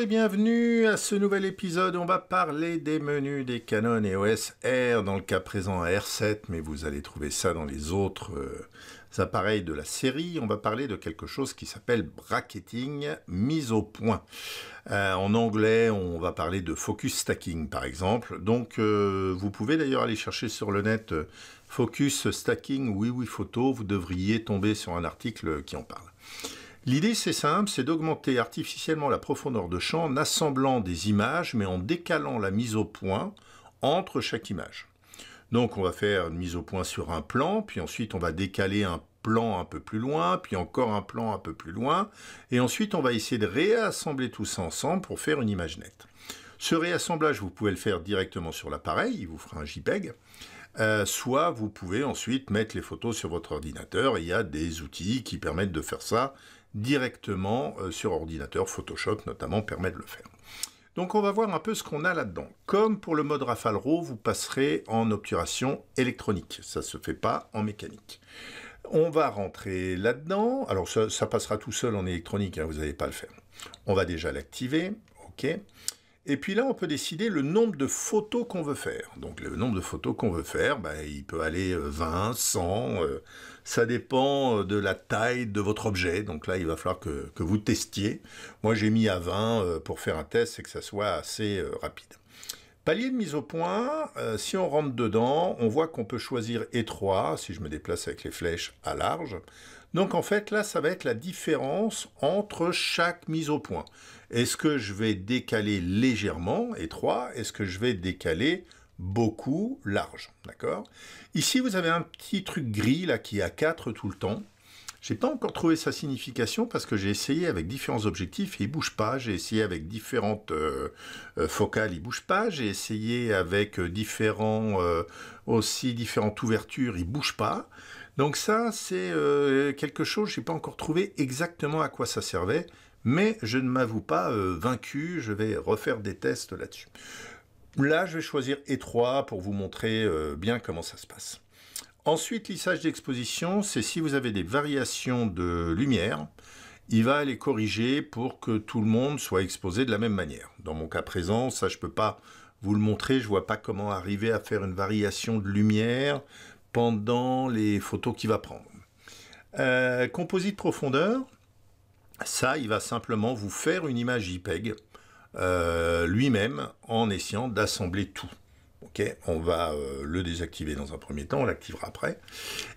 et bienvenue à ce nouvel épisode. On va parler des menus des Canon EOS R, dans le cas présent à R7, mais vous allez trouver ça dans les autres euh, appareils de la série. On va parler de quelque chose qui s'appelle bracketing, mise au point. Euh, en anglais, on va parler de focus stacking par exemple. Donc euh, vous pouvez d'ailleurs aller chercher sur le net focus stacking, oui oui photo, vous devriez tomber sur un article qui en parle. L'idée, c'est simple, c'est d'augmenter artificiellement la profondeur de champ en assemblant des images, mais en décalant la mise au point entre chaque image. Donc on va faire une mise au point sur un plan, puis ensuite on va décaler un plan un peu plus loin, puis encore un plan un peu plus loin, et ensuite on va essayer de réassembler tout ça ensemble pour faire une image nette. Ce réassemblage, vous pouvez le faire directement sur l'appareil, il vous fera un JPEG, euh, soit vous pouvez ensuite mettre les photos sur votre ordinateur, il y a des outils qui permettent de faire ça, directement euh, sur ordinateur. Photoshop notamment permet de le faire. Donc on va voir un peu ce qu'on a là-dedans. Comme pour le mode Rafale Raw, vous passerez en obturation électronique. Ça ne se fait pas en mécanique. On va rentrer là-dedans. Alors ça, passera tout seul en électronique, hein, vous n'allez pas le faire. On va déjà l'activer. OK. Et puis là, on peut décider le nombre de photos qu'on veut faire. Donc le nombre de photos qu'on veut faire, ben, il peut aller 20, euh, 100. Euh, ça dépend euh, de la taille de votre objet. Donc là, il va falloir que, vous testiez. Moi, j'ai mis à 20 pour faire un test et que ça soit assez rapide. Palier de mise au point, si on rentre dedans, on voit qu'on peut choisir étroit, si je me déplace avec les flèches à large. Donc en fait, là, ça va être la différence entre chaque mise au point. Est-ce que je vais décaler légèrement, étroit Est-ce que je vais décaler beaucoup, large D'accord Ici, vous avez un petit truc gris là qui est à 4 tout le temps. J'ai pas encore trouvé sa signification parce que j'ai essayé avec différents objectifs et il bouge pas. J'ai essayé avec différentes euh, euh, focales, il bouge pas. J'ai essayé avec euh, différents aussi différentes ouvertures, il bouge pas. Donc ça, c'est quelque chose. je n'ai pas encore trouvé exactement à quoi ça servait, mais je ne m'avoue pas vaincu. Je vais refaire des tests là-dessus. Là, je vais choisir étroit e pour vous montrer bien comment ça se passe. Ensuite, lissage d'exposition, c'est si vous avez des variations de lumière, il va les corriger pour que tout le monde soit exposé de la même manière. Dans mon cas présent, ça je ne peux pas vous le montrer, je vois pas comment arriver à faire une variation de lumière pendant les photos qu'il va prendre. Euh, composite profondeur, ça il va simplement vous faire une image JPEG euh, lui-même en essayant d'assembler tout on va euh, le désactiver dans un premier temps, on l'activera après.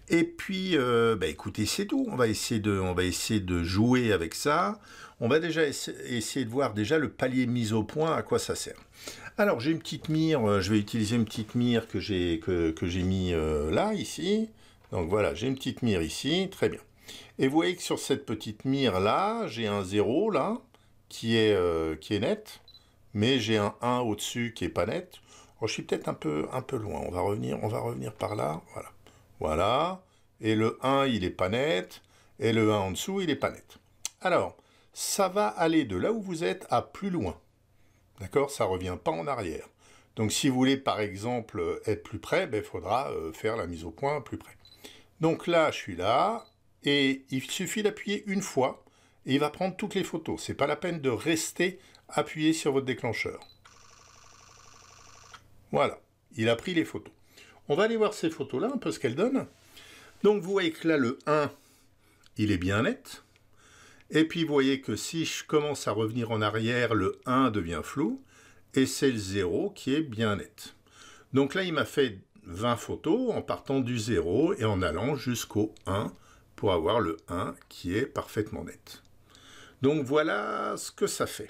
Et puis, euh, bah, écoutez, c'est tout. On va, essayer de, on va essayer de jouer avec ça. On va déjà essayer de voir déjà le palier mise au point, à quoi ça sert. Alors, j'ai une petite mire. Euh, je vais utiliser une petite mire que j'ai que, mis là, ici. Donc voilà, j'ai une petite mire ici. Très bien. Et vous voyez que sur cette petite mire là, j'ai un 0 là, qui est, net. Mais j'ai un 1 au-dessus qui est pas net je suis peut-être un peu, un peu loin, on va, revenir, on va revenir par là, voilà. Voilà, et le 1, il est pas net, et le 1 en dessous, il est pas net. Alors, ça va aller de là où vous êtes à plus loin. D'accord Ça ne revient pas en arrière. Donc si vous voulez par exemple être plus près, il ben, faudra euh, faire la mise au point plus près. Donc là, je suis là, et il suffit d'appuyer une fois, et il va prendre toutes les photos. Ce n'est pas la peine de rester appuyé sur votre déclencheur. Voilà, il a pris les photos. On va aller voir ces photos-là, un hein, peu ce qu'elles donnent. Donc vous voyez que là, le 1, il est bien net. Et puis vous voyez que si je commence à revenir en arrière, le 1 devient flou. Et c'est le 0 qui est bien net. Donc là, il m'a fait 20 photos en partant du 0 et en allant jusqu'au 1 pour avoir le 1 qui est parfaitement net. Donc voilà ce que ça fait.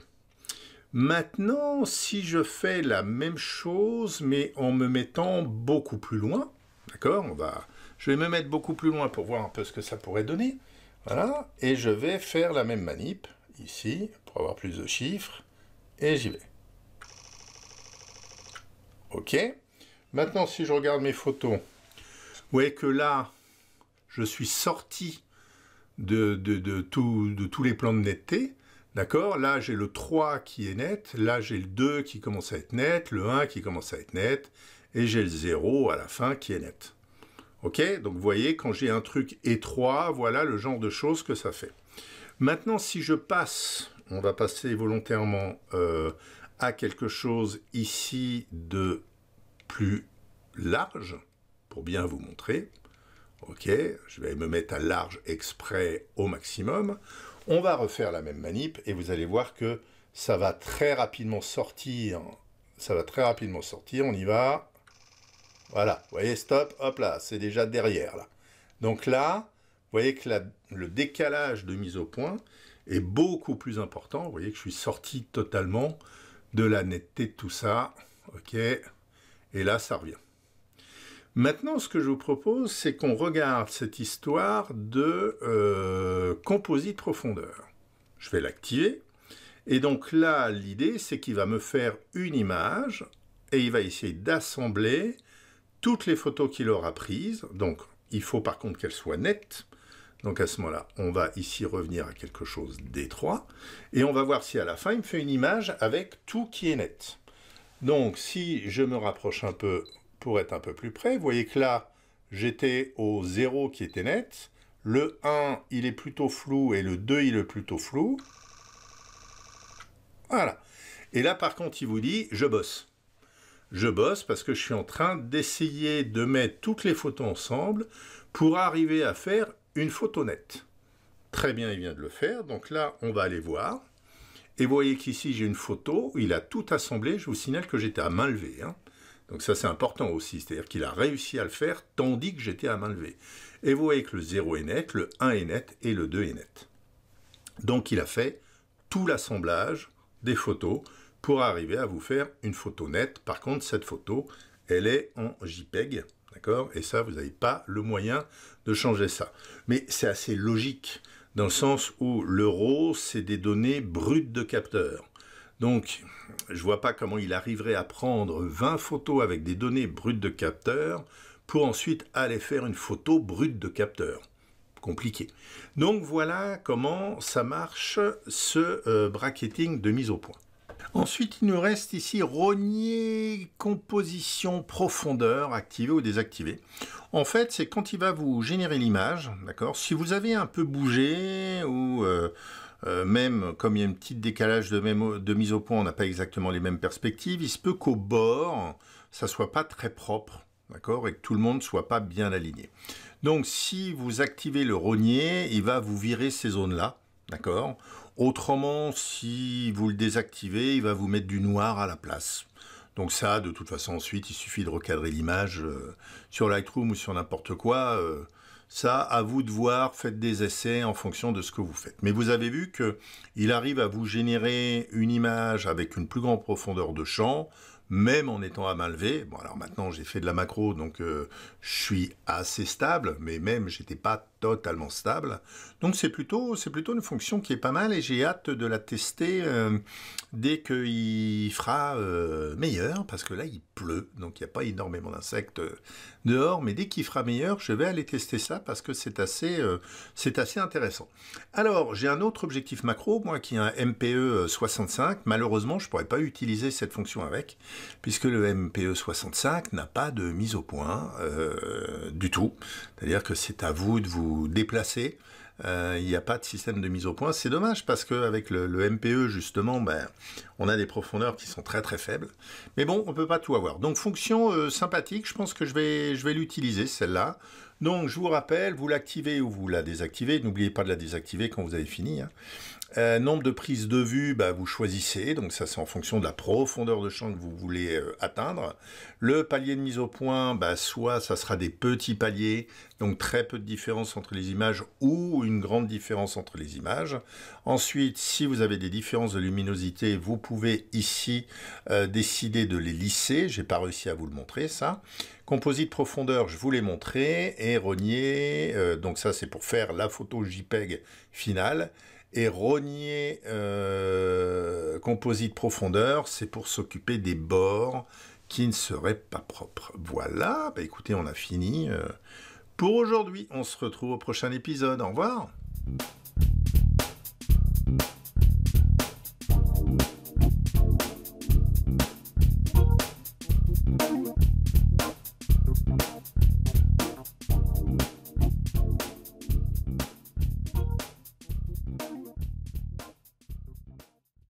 Maintenant, si je fais la même chose, mais en me mettant beaucoup plus loin, d'accord on va... Je vais me mettre beaucoup plus loin pour voir un peu ce que ça pourrait donner. Voilà, et je vais faire la même manip, ici, pour avoir plus de chiffres, et j'y vais. OK. Maintenant, si je regarde mes photos, vous voyez que là, je suis sorti de, de tous les plans de netteté. D'accord Là, j'ai le 3 qui est net, là, j'ai le 2 qui commence à être net, le 1 qui commence à être net, et j'ai le 0 à la fin qui est net. OK Donc, vous voyez, quand j'ai un truc étroit, voilà le genre de choses que ça fait. Maintenant, si je passe, on va passer volontairement euh, à quelque chose ici de plus large, pour bien vous montrer. OK Je vais me mettre à large exprès au maximum. On va refaire la même manip et vous allez voir que ça va très rapidement sortir. Ça va très rapidement sortir, on y va. Voilà, vous voyez, stop, hop là, c'est déjà derrière là. Donc là, vous voyez que le décalage de mise au point est beaucoup plus important. Vous voyez que je suis sorti totalement de la netteté de tout ça. OK Et là, ça revient. Maintenant, ce que je vous propose, c'est qu'on regarde cette histoire de euh, composite profondeur. Je vais l'activer. Et donc là, l'idée, c'est qu'il va me faire une image et il va essayer d'assembler toutes les photos qu'il aura prises. Donc, il faut par contre qu'elles soient nettes. Donc à ce moment-là, on va ici revenir à quelque chose d'étroit. Et on va voir si à la fin, il me fait une image avec tout qui est net. Donc si je me rapproche un peu, pour être un peu plus près, vous voyez que là, j'étais au 0 qui était net. Le 1, il est plutôt flou et le 2, il est plutôt flou. Voilà. Et là, par contre, il vous dit, je bosse. Je bosse parce que je suis en train d'essayer de mettre toutes les photos ensemble pour arriver à faire une photo nette. Très bien, il vient de le faire. Donc là, on va aller voir. Et vous voyez qu'ici, j'ai une photo. Il a tout assemblé. Je vous signale que j'étais à main levée. Hein. Donc ça c'est important aussi, c'est-à-dire qu'il a réussi à le faire tandis que j'étais à main levée. Et vous voyez que le 0 est net, le 1 est net et le 2 est net. Donc il a fait tout l'assemblage des photos pour arriver à vous faire une photo nette. Par contre cette photo, elle est en JPEG, d'accord Et ça vous n'avez pas le moyen de changer ça. Mais c'est assez logique dans le sens où l'euro, c'est des données brutes de capteurs. Donc, je vois pas comment il arriverait à prendre 20 photos avec des données brutes de capteur pour ensuite aller faire une photo brute de capteur. Compliqué. Donc voilà comment ça marche ce euh, bracketing de mise au point. Ensuite, il nous reste ici rogner composition profondeur activée ou désactivée. En fait, c'est quand il va vous générer l'image, d'accord Si vous avez un peu bougé ou euh, euh, même comme il y a un petit décalage de, mise au point, on n'a pas exactement les mêmes perspectives, il se peut qu'au bord, ça ne soit pas très propre, d'accord, et que tout le monde ne soit pas bien aligné. Donc si vous activez le rognier, il va vous virer ces zones-là, d'accord Autrement, si vous le désactivez, il va vous mettre du noir à la place. Donc ça, de toute façon, ensuite, il suffit de recadrer l'image euh, sur Lightroom ou sur n'importe quoi. Euh, ça, à vous de voir, faites des essais en fonction de ce que vous faites. Mais vous avez vu qu'il arrive à vous générer une image avec une plus grande profondeur de champ, même en étant à main levée. Bon, alors maintenant, j'ai fait de la macro, donc euh, je suis assez stable, mais même, n'étais pas totalement stable. Donc c'est plutôt, c'est plutôt une fonction qui est pas mal et j'ai hâte de la tester dès euh, dès qu'il fera euh, meilleur, parce que là, il pleut, donc il n'y a pas énormément d'insectes dehors, mais dès qu'il fera meilleur, je vais aller tester ça parce que c'est assez, euh, assez intéressant. Alors, j'ai un autre objectif macro, moi, qui est un MPE 65. Malheureusement, je ne pourrais pas utiliser cette fonction avec, puisque le MPE 65 n'a pas de mise au point euh, du tout. C'est-à-dire que c'est à vous de vous déplacer euh, il n'y a pas de système de mise au point. C'est dommage parce qu'avec le, le, MPE, justement, ben, on a des profondeurs qui sont très très faibles. Mais bon, on ne peut pas tout avoir. Donc fonction euh, sympathique, je pense que je vais, je vais l'utiliser, celle-là. Donc, je vous rappelle, vous l'activez ou vous la désactivez. N'oubliez pas de la désactiver quand vous avez fini. Hein. Euh, nombre de prises de vue, bah, vous choisissez, donc ça c'est en fonction de la profondeur de champ que vous voulez euh, atteindre. Le palier de mise au point, bah, soit ça sera des petits paliers, donc très peu de différence entre les images ou une grande différence entre les images. Ensuite, si vous avez des différences de luminosité, vous pouvez ici euh, décider de les lisser. J'ai pas réussi à vous le montrer ça. Composite profondeur, je vous l'ai montré, et donc ça c'est pour faire la photo JPEG finale et rogner euh, composite profondeur, c'est pour s'occuper des bords qui ne seraient pas propres. Voilà, bah écoutez, on a fini euh, pour aujourd'hui. On se retrouve au prochain épisode. Au revoir.